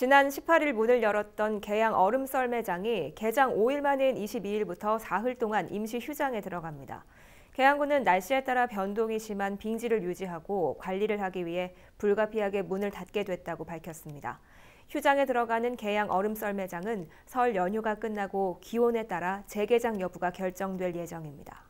지난 18일 문을 열었던 개양 얼음 썰매장이 개장 5일 만인 22일부터 사흘 동안 임시 휴장에 들어갑니다. 계양군은 날씨에 따라 변동이 심한 빙지를 유지하고 관리를 하기 위해 불가피하게 문을 닫게 됐다고 밝혔습니다. 휴장에 들어가는 계양 얼음 썰매장은 설 연휴가 끝나고 기온에 따라 재개장 여부가 결정될 예정입니다.